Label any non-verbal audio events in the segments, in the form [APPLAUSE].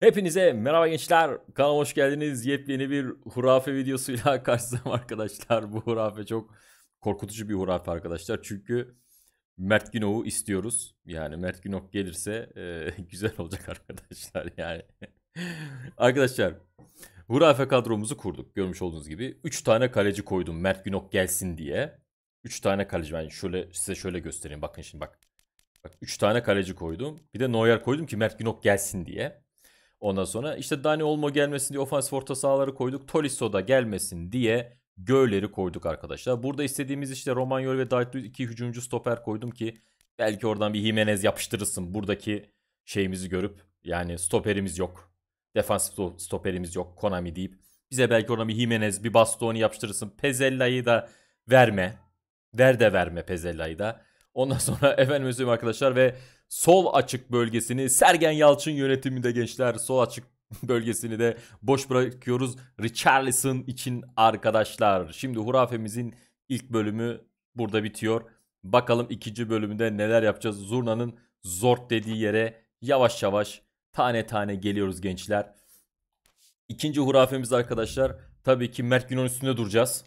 Hepinize merhaba gençler. Kanalıma hoş geldiniz. Yepyeni bir hurafe videosuyla [LAUGHS] karşınızdayım arkadaşlar. Bu hurafe çok korkutucu bir hurafe arkadaşlar. Çünkü Mert Günok'u istiyoruz. Yani Mert Günok gelirse e, [LAUGHS] güzel olacak arkadaşlar yani. [LAUGHS] arkadaşlar hurafe kadromuzu kurduk. Görmüş olduğunuz gibi 3 tane kaleci koydum Mert Günok gelsin diye. 3 tane kaleci ben şöyle size şöyle göstereyim. Bakın şimdi bak. Bak 3 tane kaleci koydum. Bir de Neuer koydum ki Mert Günok gelsin diye. Ondan sonra işte Dani Olmo gelmesin diye ofansif orta sahaları koyduk. Tolisso da gelmesin diye Gölleri koyduk arkadaşlar. Burada istediğimiz işte Romagnol ve Daytlu iki hücumcu stoper koydum ki belki oradan bir Jimenez yapıştırırsın. Buradaki şeyimizi görüp yani stoperimiz yok. Defans stoperimiz yok Konami deyip. Bize belki oradan bir Jimenez bir Bastoni yapıştırırsın. Pezella'yı da verme. Ver de verme Pezella'yı da. Ondan sonra [LAUGHS] efendim söyleyeyim arkadaşlar ve sol açık bölgesini Sergen Yalçın yönetiminde gençler sol açık [LAUGHS] bölgesini de boş bırakıyoruz Richarlison için arkadaşlar. Şimdi hurafemizin ilk bölümü burada bitiyor. Bakalım ikinci bölümünde neler yapacağız. Zurna'nın zort dediği yere yavaş yavaş tane tane geliyoruz gençler. İkinci hurafemiz arkadaşlar tabii ki Mert Günok üstünde duracağız.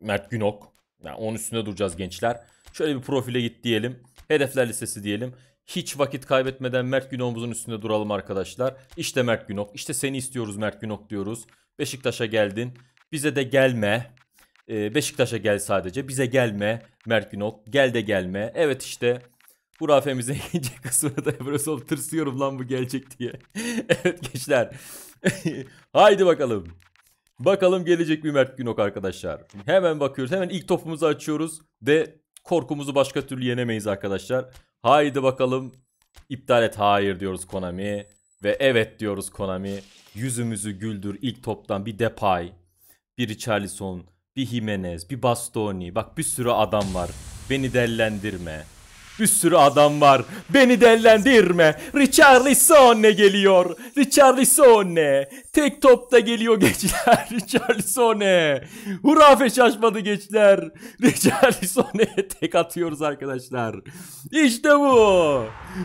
Mert Günok. Yani onun üstünde duracağız gençler. Şöyle bir profile git diyelim. Hedefler listesi diyelim. Hiç vakit kaybetmeden Mert Günok'umuzun üstünde duralım arkadaşlar. İşte Mert Günok. İşte seni istiyoruz Mert Günok diyoruz. Beşiktaş'a geldin. Bize de gelme. Ee, Beşiktaş'a gel sadece. Bize gelme Mert Günok. Gel de gelme. Evet işte bu rafemizin ikinci [LAUGHS] kısmını da Ebrosol tırsıyorum lan bu gelecek diye. [LAUGHS] evet gençler. [LAUGHS] Haydi bakalım. Bakalım gelecek mi Mert Günok arkadaşlar. Hemen bakıyoruz. Hemen ilk topumuzu açıyoruz. de. Korkumuzu başka türlü yenemeyiz arkadaşlar. Haydi bakalım. İptal et hayır diyoruz Konami. Ve evet diyoruz Konami. Yüzümüzü güldür ilk toptan bir Depay. Bir Richarlison. Bir Jimenez. Bir Bastoni. Bak bir sürü adam var. Beni dellendirme. Bir sürü adam var. Beni dellendirme. ne geliyor. ne? Tek topta geliyor geçler. gençler. [LAUGHS] ne? Hurafe şaşmadı geçler. gençler. [LAUGHS] Richarlisonne'ye tek atıyoruz arkadaşlar. İşte bu.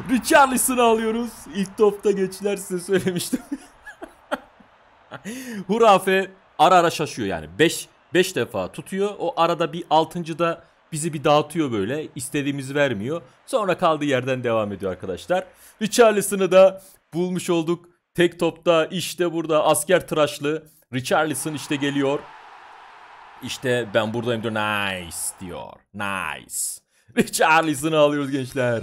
Richarlison'u alıyoruz. İlk topta geçler size söylemiştim. [LAUGHS] Hurafe ara ara şaşıyor yani. 5 5 defa tutuyor. O arada bir 6. da bizi bir dağıtıyor böyle. İstediğimizi vermiyor. Sonra kaldığı yerden devam ediyor arkadaşlar. Richarlison'ı da bulmuş olduk. Tek topta işte burada asker tıraşlı. Richarlison işte geliyor. İşte ben buradayım diyor. Nice diyor. Nice. [LAUGHS] Richarlison'ı alıyoruz gençler.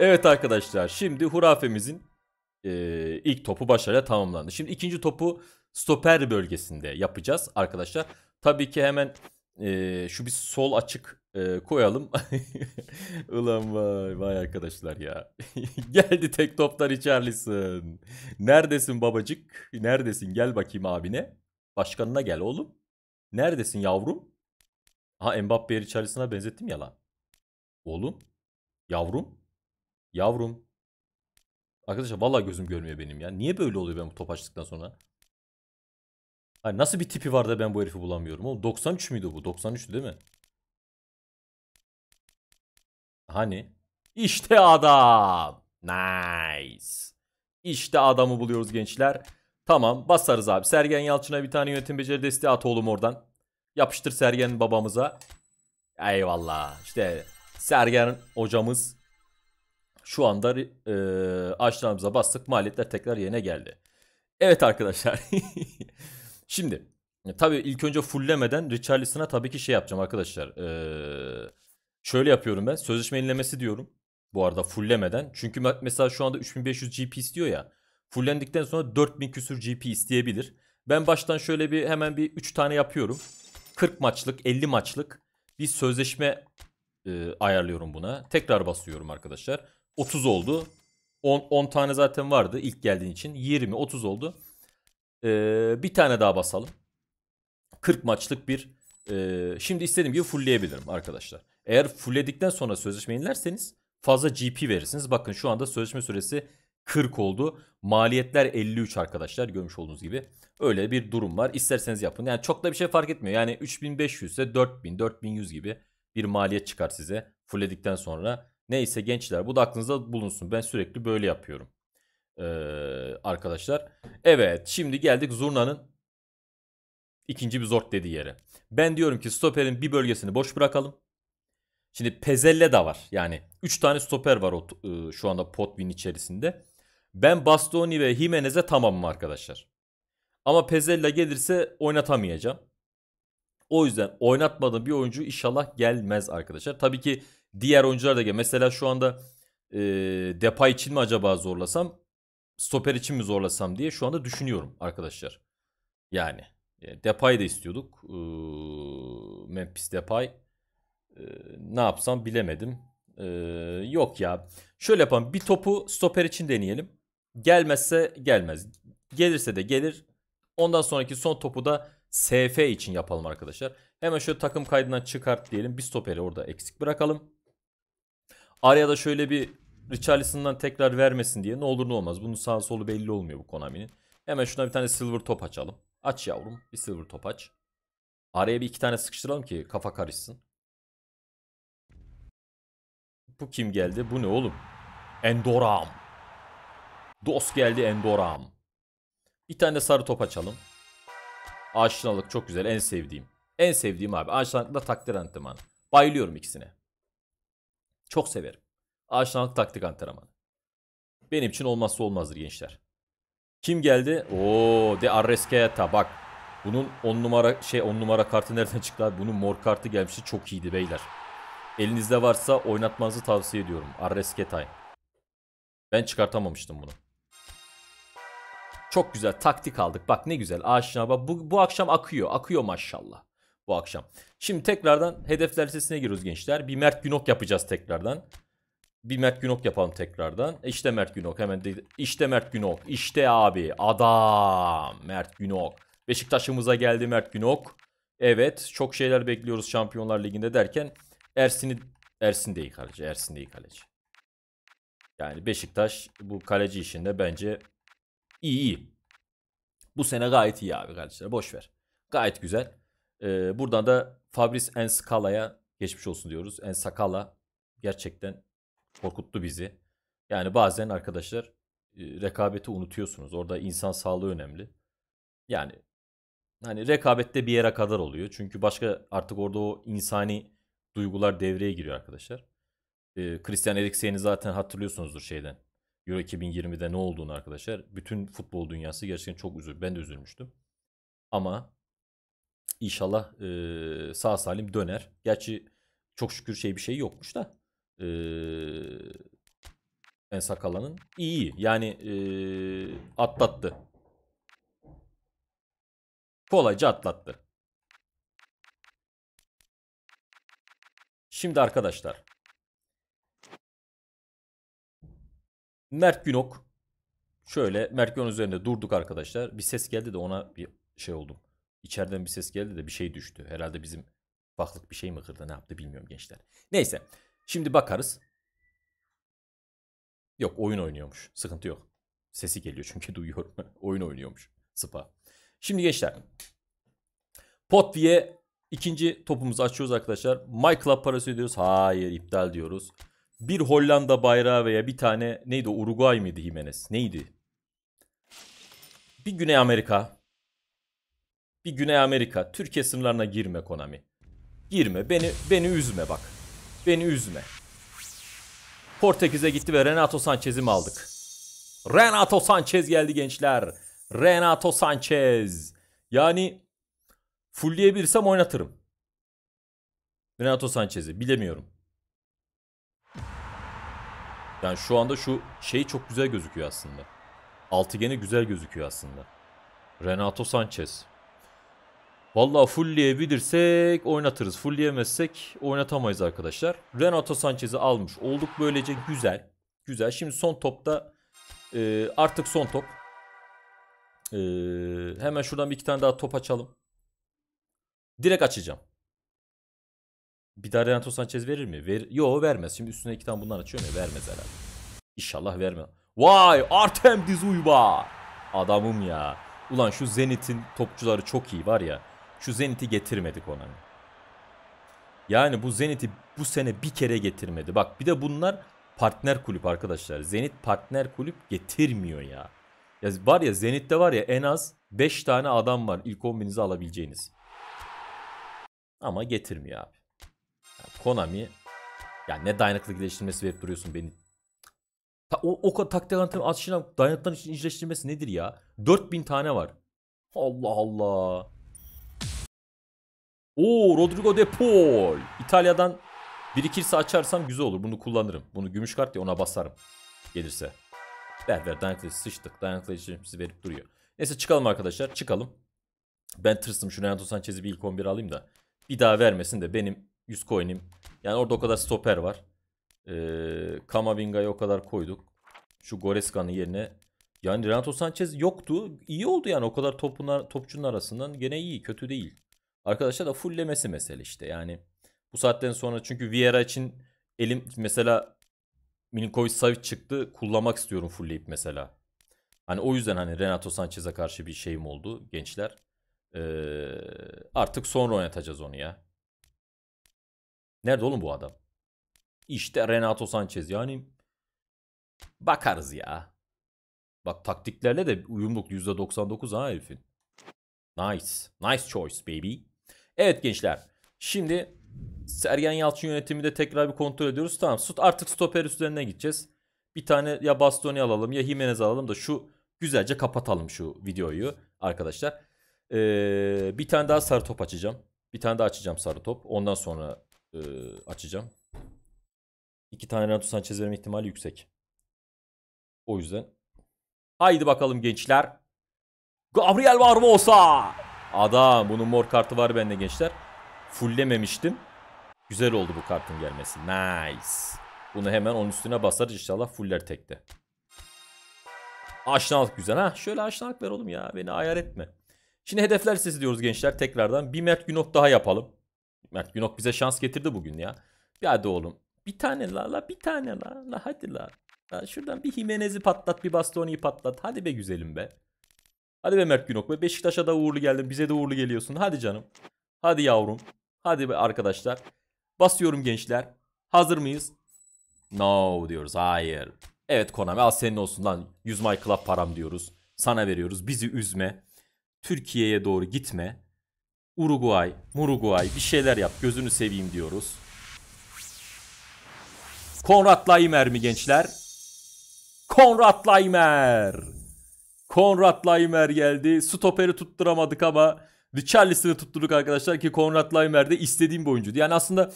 Evet arkadaşlar şimdi hurafemizin e, ilk topu başarıyla tamamlandı. Şimdi ikinci topu stoper bölgesinde yapacağız arkadaşlar. Tabii ki hemen e, şu bir sol açık e, koyalım. [LAUGHS] Ulan vay vay arkadaşlar ya. [LAUGHS] Geldi tek toplar içerlisin. Neredesin babacık? Neredesin? Gel bakayım abine. Başkanına gel oğlum. Neredesin yavrum? Ha Mbappe'yi içerisine benzettim ya lan. Oğlum. Yavrum. Yavrum. Arkadaşlar vallahi gözüm görmüyor benim ya. Niye böyle oluyor ben bu top açtıktan sonra? Hani nasıl bir tipi var da ben bu herifi bulamıyorum oğlum? 93 müydü bu? 93 değil mi? Hani? İşte adam. Nice. İşte adamı buluyoruz gençler. Tamam basarız abi. Sergen Yalçın'a bir tane yönetim beceri desteği at oğlum oradan. Yapıştır Sergen babamıza. Eyvallah. İşte Sergen hocamız şu anda e, aşçılarımıza bastık. Maliyetler tekrar yerine geldi. Evet arkadaşlar. [LAUGHS] Şimdi e, tabii ilk önce fulllemeden Richarlison'a tabii ki şey yapacağım arkadaşlar. şöyle yapıyorum ben. Sözleşme yenilemesi diyorum. Bu arada fulllemeden. Çünkü mesela şu anda 3500 GP istiyor ya. fulllendikten sonra 4000 küsür GP isteyebilir. Ben baştan şöyle bir hemen bir 3 tane yapıyorum. 40 maçlık 50 maçlık bir sözleşme e, ayarlıyorum buna. Tekrar basıyorum arkadaşlar. 30 oldu. 10, 10 tane zaten vardı ilk geldiğin için. 20 30 oldu. Ee, bir tane daha basalım. 40 maçlık bir e, şimdi istediğim gibi fullleyebilirim arkadaşlar. Eğer fullledikten sonra sözleşme inlerseniz fazla GP verirsiniz. Bakın şu anda sözleşme süresi 40 oldu. Maliyetler 53 arkadaşlar görmüş olduğunuz gibi. Öyle bir durum var. İsterseniz yapın. Yani çok da bir şey fark etmiyor. Yani 3500 ise 4000, 4100 gibi bir maliyet çıkar size fullledikten sonra. Neyse gençler bu da aklınızda bulunsun. Ben sürekli böyle yapıyorum ee, arkadaşlar. Evet şimdi geldik zurnanın ikinci bir zort dediği yere. Ben diyorum ki stoperin bir bölgesini boş bırakalım. Şimdi Pezelle de var. Yani 3 tane stoper var o, e, şu anda Potvin içerisinde. Ben Bastoni ve Jimenez'e tamamım arkadaşlar. Ama Pezella gelirse oynatamayacağım. O yüzden oynatmadığım bir oyuncu inşallah gelmez arkadaşlar. Tabii ki diğer oyuncular da gel. Mesela şu anda e, Depay için mi acaba zorlasam? stoper için mi zorlasam diye şu anda düşünüyorum arkadaşlar. Yani e, Depay da istiyorduk. Ee, Memphis Depay. Ee, ne yapsam bilemedim. Ee, yok ya. Şöyle yapalım. Bir topu stoper için deneyelim. Gelmezse gelmez. Gelirse de gelir. Ondan sonraki son topu da SF için yapalım arkadaşlar. Hemen şöyle takım kaydından çıkart diyelim. Bir stoperi orada eksik bırakalım. Araya da şöyle bir Richarlison'dan tekrar vermesin diye ne olur ne olmaz. Bunun sağ solu belli olmuyor bu Konami'nin. Hemen şuna bir tane silver top açalım. Aç yavrum bir silver top aç. Araya bir iki tane sıkıştıralım ki kafa karışsın. Bu kim geldi? Bu ne oğlum? Endoram. Dost geldi Endoram. Bir tane de sarı top açalım. Aşinalık çok güzel. En sevdiğim. En sevdiğim abi. Aşinalıkla takdir antrenmanı. Bayılıyorum ikisine. Çok severim. Aşinalık taktik antrenmanı. Benim için olmazsa olmazdır gençler. Kim geldi? Oo, de Arresketa bak. Bunun 10 numara şey 10 numara kartı nereden çıktı abi? Bunun mor kartı gelmişti. Çok iyiydi beyler. Elinizde varsa oynatmanızı tavsiye ediyorum. Arresketay. Ben çıkartamamıştım bunu. Çok güzel taktik aldık. Bak ne güzel aşina. Bak bu, bu akşam akıyor. Akıyor maşallah. Bu akşam. Şimdi tekrardan hedefler listesine giriyoruz gençler. Bir Mert Günok yapacağız tekrardan. Bir Mert Günok yapalım tekrardan. E, işte Mert Günok hemen de, işte Mert Günok. İşte abi adam Mert Günok. Beşiktaş'ımıza geldi Mert Günok. Evet çok şeyler bekliyoruz Şampiyonlar Ligi'nde derken Ersin'i Ersin de iyi kaleci. Ersin de iyi kaleci. Yani Beşiktaş bu kaleci işinde bence iyi iyi. Bu sene gayet iyi abi kardeşler. Boş ver. Gayet güzel. Ee, buradan da Fabrice Enskala'ya geçmiş olsun diyoruz. Enskala gerçekten korkuttu bizi. Yani bazen arkadaşlar e, rekabeti unutuyorsunuz. Orada insan sağlığı önemli. Yani hani rekabette bir yere kadar oluyor. Çünkü başka artık orada o insani duygular devreye giriyor arkadaşlar. Ee, Christian Eriksen'i zaten hatırlıyorsunuzdur şeyden. Euro 2020'de ne olduğunu arkadaşlar. Bütün futbol dünyası gerçekten çok üzül. Ben de üzülmüştüm. Ama inşallah e, sağ salim döner. Gerçi çok şükür şey bir şey yokmuş da e, ee, Sakala'nın iyi. Yani e, atlattı. Kolayca atlattı. Şimdi arkadaşlar. Mert Günok. Şöyle Mert Günok üzerinde durduk arkadaşlar. Bir ses geldi de ona bir şey oldum. İçeriden bir ses geldi de bir şey düştü. Herhalde bizim baklık bir şey mi kırdı ne yaptı bilmiyorum gençler. Neyse. Şimdi bakarız. Yok oyun oynuyormuş. Sıkıntı yok. Sesi geliyor çünkü [LAUGHS] duyuyorum. oyun oynuyormuş. Spa. Şimdi gençler. Pot Potvi'ye ikinci topumuzu açıyoruz arkadaşlar. My Club parası ödüyoruz. Hayır iptal diyoruz. Bir Hollanda bayrağı veya bir tane neydi Uruguay mıydı Jimenez? Neydi? Bir Güney Amerika. Bir Güney Amerika. Türkiye sınırlarına girme Konami. Girme. Beni beni üzme bak. Beni üzme. Portekiz'e gitti ve Renato Sanchez'i mi aldık? Renato Sanchez geldi gençler. Renato Sanchez. Yani fullleyebilirsem oynatırım. Renato Sanchez'i bilemiyorum. Yani şu anda şu şey çok güzel gözüküyor aslında. Altıgeni güzel gözüküyor aslında. Renato Sanchez. Vallahi fullleyebilirsek oynatırız. Fullleyemezsek oynatamayız arkadaşlar. Renato Sanchez'i almış olduk böylece güzel. Güzel. Şimdi son topta e, artık son top. E, hemen şuradan bir iki tane daha top açalım. Direkt açacağım. Bir daha Renato Sanchez verir mi? Ver Yo vermez. Şimdi üstüne iki tane bundan açıyor mu? vermez herhalde. İnşallah vermez. Vay Artem Dizuyba. Adamım ya. Ulan şu Zenit'in topçuları çok iyi var ya. Şu Zenit'i getirmedik Konami. Yani bu Zenit'i bu sene bir kere getirmedi. Bak bir de bunlar partner kulüp arkadaşlar. Zenit partner kulüp getirmiyor ya. Ya var ya Zenit'te var ya en az 5 tane adam var ilk 11'inizi alabileceğiniz. Ama getirmiyor abi. Yani Konami ya ne dayanıklı geliştirmesi verip duruyorsun beni. Ta, o, o taktik antrenman atışına dayanıktan için iyileştirmesi nedir ya? 4000 tane var. Allah Allah. Oo Rodrigo De Paul. İtalya'dan birikirse açarsam güzel olur. Bunu kullanırım. Bunu gümüş kart diye ona basarım. Gelirse. Ver ver dayanıklı sıçtık. Dayanıklı bizi verip duruyor. Neyse çıkalım arkadaşlar. Çıkalım. Ben tırsım şu Renato Sanchez'i bir ilk 11 alayım da. Bir daha vermesin de benim 100 coin'im. Yani orada o kadar stoper var. Ee, Kamavinga'yı o kadar koyduk. Şu Goreska'nın yerine. Yani Renato Sanchez yoktu. İyi oldu yani o kadar topunlar, topçunun arasından. Gene iyi kötü değil. Arkadaşlar da fulllemesi mesele işte. Yani bu saatten sonra çünkü Vieira için elim mesela Milinkovic Savic çıktı. Kullanmak istiyorum fullleyip mesela. Hani o yüzden hani Renato Sanchez'e karşı bir şeyim oldu gençler. Ee, artık sonra oynatacağız onu ya. Nerede oğlum bu adam? İşte Renato Sanchez yani bakarız ya. Bak taktiklerle de uyumluk %99 ha herifin. Nice. Nice choice baby. Evet gençler. Şimdi Sergen Yalçın yönetimi de tekrar bir kontrol ediyoruz. Tamam artık stoper üstlerine gideceğiz. Bir tane ya Bastoni alalım ya Jimenez alalım da şu güzelce kapatalım şu videoyu arkadaşlar. Ee, bir tane daha sarı top açacağım. Bir tane daha açacağım sarı top. Ondan sonra e, açacağım. İki tane Renato Sanchez verme ihtimali yüksek. O yüzden. Haydi bakalım gençler. Gabriel Barbosa. Adam bunun mor kartı var bende gençler. fulllememiştim. Güzel oldu bu kartın gelmesi. Nice. Bunu hemen onun üstüne basarız inşallah fuller tekte. Aşinalık güzel ha. Şöyle aşinalık ver oğlum ya. Beni ayar etme. Şimdi hedefler sesi diyoruz gençler tekrardan. Bir Mert Günok daha yapalım. Mert Günok bize şans getirdi bugün ya. Bir hadi oğlum. Bir tane la la bir tane la. La hadi la. la şuradan bir Jimenez'i patlat bir Bastoni'yi patlat. Hadi be güzelim be. Hadi be Mert Günok be. Beşiktaş'a da uğurlu geldin. Bize de uğurlu geliyorsun. Hadi canım. Hadi yavrum. Hadi be arkadaşlar. Basıyorum gençler. Hazır mıyız? No diyoruz. Hayır. Evet Konami al senin olsun lan. 100 My Club param diyoruz. Sana veriyoruz. Bizi üzme. Türkiye'ye doğru gitme. Uruguay, Muruguay bir şeyler yap. Gözünü seveyim diyoruz. Konrad Laimer mi gençler? Konrad Laimer. Konrad Laimer geldi. Stopper'i tutturamadık ama Richarlison'ı tutturduk arkadaşlar ki Konrad Leimer de istediğim bir oyuncuydu. Yani aslında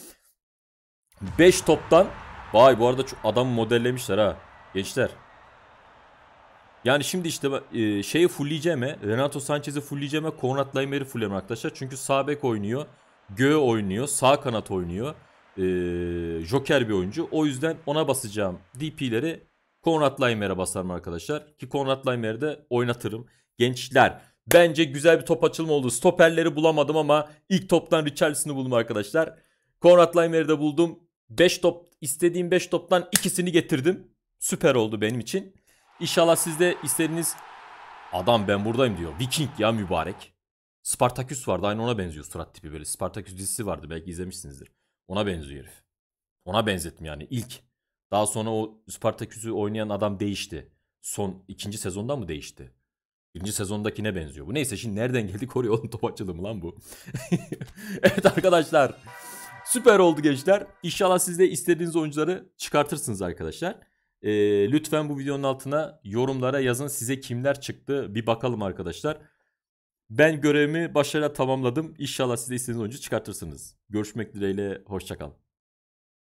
5 toptan vay bu arada adam modellemişler ha gençler. Yani şimdi işte e, şeyi fullleyeceğime, Renato Sanchez'i fullleyeceğime Konrad Laimer'i fullleyeceğim arkadaşlar. Çünkü sağ bek oynuyor, göğe oynuyor, sağ kanat oynuyor. E, Joker bir oyuncu. O yüzden ona basacağım DP'leri Konrad Leimer'e basarım arkadaşlar. Ki Konrad Leimer'i de oynatırım. Gençler bence güzel bir top açılma oldu. Stoperleri bulamadım ama ilk toptan Richarlison'ı buldum arkadaşlar. Konrad Leimer'i de buldum. 5 top istediğim 5 toptan ikisini getirdim. Süper oldu benim için. İnşallah siz de istediğiniz adam ben buradayım diyor. Viking ya mübarek. Spartacus vardı aynı ona benziyor surat tipi böyle. Spartacus dizisi vardı belki izlemişsinizdir. Ona benziyor herif. Ona benzettim yani ilk daha sonra o Spartaküs'ü oynayan adam değişti. Son ikinci sezonda mı değişti? Birinci sezondakine benziyor. Bu neyse şimdi nereden geldi oraya [LAUGHS] oğlum top açıldı lan bu? [LAUGHS] evet arkadaşlar. Süper oldu gençler. İnşallah siz de istediğiniz oyuncuları çıkartırsınız arkadaşlar. Ee, lütfen bu videonun altına yorumlara yazın size kimler çıktı bir bakalım arkadaşlar. Ben görevimi başarıyla tamamladım. İnşallah siz de istediğiniz oyuncu çıkartırsınız. Görüşmek dileğiyle. Hoşçakalın.